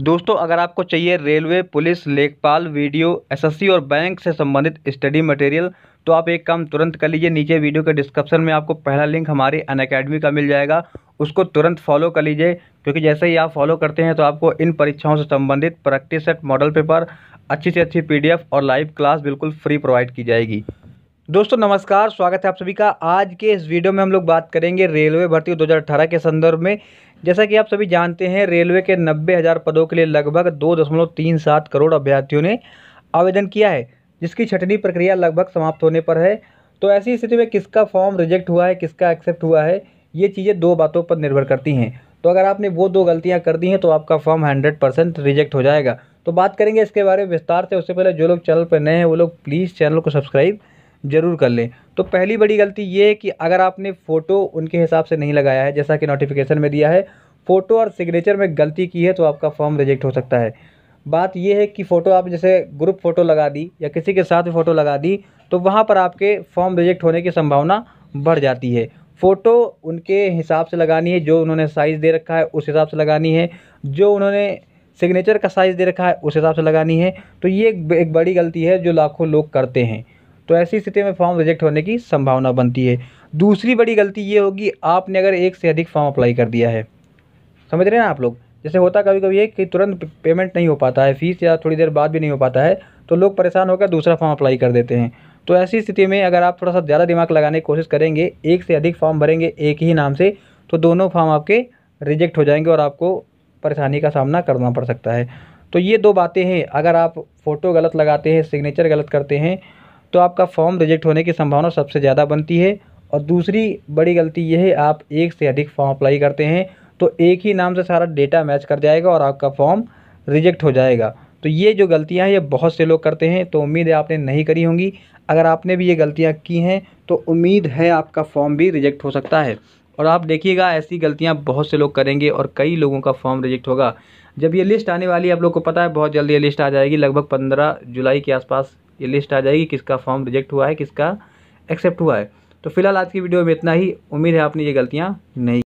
दोस्तों अगर आपको चाहिए रेलवे पुलिस लेखपाल वीडियो एसएससी और बैंक से संबंधित स्टडी मटेरियल तो आप एक काम तुरंत कर लीजिए नीचे वीडियो के डिस्क्रिप्शन में आपको पहला लिंक हमारे अन अकेडमी का मिल जाएगा उसको तुरंत फॉलो कर लीजिए क्योंकि जैसे ही आप फॉलो करते हैं तो आपको इन परीक्षाओं से संबंधित प्रैक्टिस सेट मॉडल पेपर अच्छी से अच्छी पी और लाइव क्लास बिल्कुल फ्री प्रोवाइड की जाएगी दोस्तों नमस्कार स्वागत है आप सभी का आज के इस वीडियो में हम लोग बात करेंगे रेलवे भर्ती 2018 के संदर्भ में जैसा कि आप सभी जानते हैं रेलवे के नब्बे हज़ार पदों के लिए लगभग दो दशमलव तीन सात करोड़ अभ्यर्थियों ने आवेदन किया है जिसकी छठनी प्रक्रिया लगभग समाप्त होने पर है तो ऐसी स्थिति में किसका फॉर्म रिजेक्ट हुआ है किसका एक्सेप्ट हुआ है ये चीज़ें दो बातों पर निर्भर करती हैं तो अगर आपने वो दो गलतियाँ कर दी हैं तो आपका फॉर्म हंड्रेड परसेंट रिजेक्ट हो जाएगा तो बात करेंगे इसके बारे में विस्तार से उससे पहले जो लोग चैनल पर नए हैं वो लोग प्लीज़ चैनल को सब्सक्राइब ज़रूर कर लें तो पहली बड़ी गलती ये है कि अगर आपने फ़ोटो उनके हिसाब से नहीं लगाया है जैसा कि नोटिफिकेशन में दिया है फ़ोटो और सिग्नेचर में गलती की है तो आपका फॉर्म रिजेक्ट हो सकता है बात यह है कि फ़ोटो आप जैसे ग्रुप फ़ोटो लगा दी या किसी के साथ फ़ोटो लगा दी तो वहाँ पर आपके फॉर्म रिजेक्ट होने की संभावना बढ़ जाती है फ़ोटो उनके हिसाब से लगानी है जो उन्होंने साइज़ दे रखा है उस हिसाब से लगानी है जो उन्होंने सिग्नेचर का साइज़ दे रखा है उस हिसाब से लगानी है तो ये एक बड़ी गलती है जो लाखों लोग करते हैं तो ऐसी स्थिति में फॉर्म रिजेक्ट होने की संभावना बनती है दूसरी बड़ी गलती ये होगी आपने अगर एक से अधिक फॉर्म अप्लाई कर दिया है समझ रहे हैं आप लोग जैसे होता कभी कभी है कि तुरंत पेमेंट नहीं हो पाता है फीस या थोड़ी देर बाद भी नहीं हो पाता है तो लोग परेशान होकर दूसरा फॉर्म अप्लाई कर देते हैं तो ऐसी स्थिति में अगर आप थोड़ा सा ज़्यादा दिमाग लगाने की कोशिश करेंगे एक से अधिक फॉर्म भरेंगे एक ही नाम से तो दोनों फॉर्म आपके रिजेक्ट हो जाएंगे और आपको परेशानी का सामना करना पड़ सकता है तो ये दो बातें हैं अगर आप फ़ोटो गलत लगाते हैं सिग्नेचर गलत करते हैं तो आपका फॉर्म रिजेक्ट होने की संभावना सबसे ज़्यादा बनती है और दूसरी बड़ी गलती यह है आप एक से अधिक फॉर्म अप्लाई करते हैं तो एक ही नाम से सारा डेटा मैच कर जाएगा और आपका फॉर्म रिजेक्ट हो जाएगा तो ये जो गलतियां हैं ये बहुत से लोग करते हैं तो उम्मीद है आपने नहीं करी होंगी अगर आपने भी ये गलतियां की हैं तो उम्मीद है आपका फॉर्म भी रिजेक्ट हो सकता है और आप देखिएगा ऐसी गलतियां बहुत से लोग करेंगे और कई लोगों का फॉर्म रिजेक्ट होगा जब ये लिस्ट आने वाली है आप लोग को पता है बहुत जल्दी ये लिस्ट आ जाएगी लगभग पंद्रह जुलाई के आसपास ये लिस्ट आ जाएगी किसका फॉर्म रिजेक्ट हुआ है किसका एक्सेप्ट हुआ है तो फिलहाल आज की वीडियो में इतना ही उम्मीद है आपने ये गलतियाँ नहीं